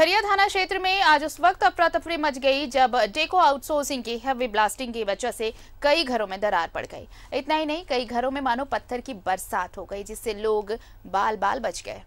थरिया थाना क्षेत्र में आज उस वक्त अफरा तफरी मच गई जब डेको आउटसोर्सिंग की हैवी ब्लास्टिंग की वजह से कई घरों में दरार पड़ गई इतना ही नहीं कई घरों में मानो पत्थर की बरसात हो गई जिससे लोग बाल बाल बच गए